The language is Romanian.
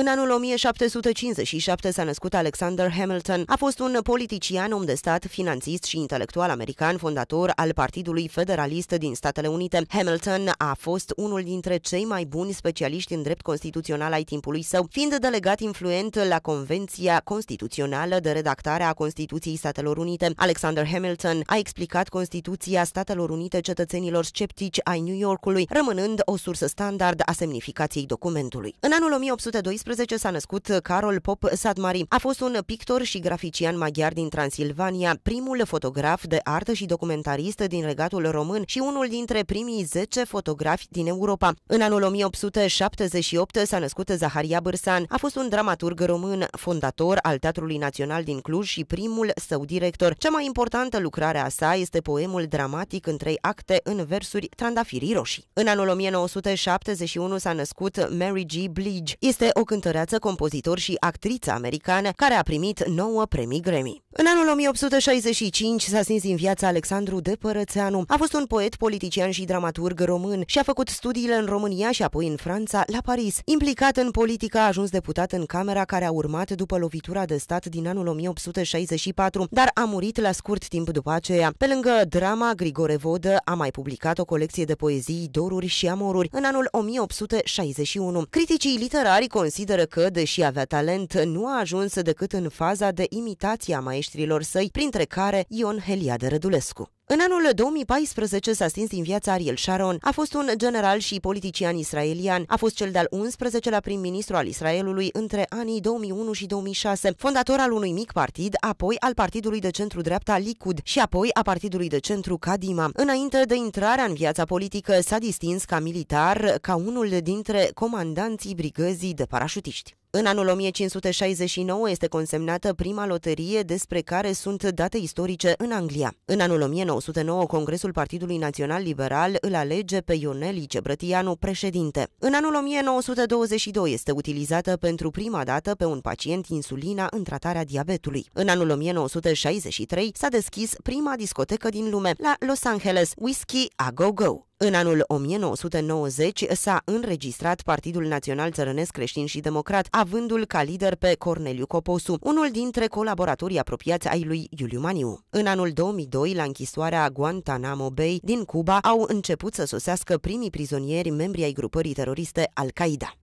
În anul 1757 s-a născut Alexander Hamilton. A fost un politician, om de stat, finanțist și intelectual american, fondator al Partidului Federalist din Statele Unite. Hamilton a fost unul dintre cei mai buni specialiști în drept constituțional ai timpului său, fiind delegat influent la Convenția Constituțională de redactare a Constituției Statelor Unite. Alexander Hamilton a explicat Constituția Statelor Unite cetățenilor sceptici ai New Yorkului, rămânând o sursă standard a semnificației documentului. În anul 1812, 2018 s-a născut Carol Pop Sadmari. A fost un pictor și grafician maghiar din Transilvania, primul fotograf de artă și documentarist din regatul român și unul dintre primii 10 fotografi din Europa. În anul 1878 s-a născut Zaharia Bârsan. A fost un dramaturg român, fondator al Teatrului Național din Cluj și primul său director. Cea mai importantă lucrare a sa este poemul dramatic în trei acte în versuri trandafirii roșii. În anul 1971 s-a născut Mary G. Blige. Este o cântăreasă cântăreață, compozitor și actriță americană, care a primit 9 premii Grammy. În anul 1865 s-a stins din viața Alexandru de Părățeanu. A fost un poet, politician și dramaturg român și a făcut studiile în România și apoi în Franța, la Paris. Implicat în politică, a ajuns deputat în Camera care a urmat după lovitura de stat din anul 1864, dar a murit la scurt timp după aceea. Pe lângă drama, Grigore Vodă a mai publicat o colecție de poezii, doruri și amoruri în anul 1861. Criticii literari consideră că, deși avea talent, nu a ajuns decât în faza de imitație a mai maestrilor săi, printre care Ion Heliade Rădulescu. În anul 2014 s-a stins din viața Ariel Sharon. A fost un general și politician israelian. A fost cel de-al 11-lea prim-ministru al Israelului între anii 2001 și 2006, fondator al unui mic partid, apoi al partidului de centru-dreapta Likud și apoi a partidului de centru Kadima. Înainte de intrarea în viața politică s-a distins ca militar, ca unul dintre comandanții brigăzii de parașutiști. În anul 1569 este consemnată prima loterie despre care sunt date istorice în Anglia. În anul 1909, Congresul Partidului Național Liberal îl alege pe Ionel Cebrătianu președinte. În anul 1922 este utilizată pentru prima dată pe un pacient insulina în tratarea diabetului. În anul 1963 s-a deschis prima discotecă din lume la Los Angeles, Whiskey A Go Go. În anul 1990 s-a înregistrat Partidul Național Țărănesc Creștin și Democrat, avându-l ca lider pe Corneliu Coposu, unul dintre colaboratorii apropiați ai lui Iuliu Maniu. În anul 2002, la închisoarea Guantanamo Bay din Cuba, au început să sosească primii prizonieri membri ai grupării teroriste Al-Qaeda.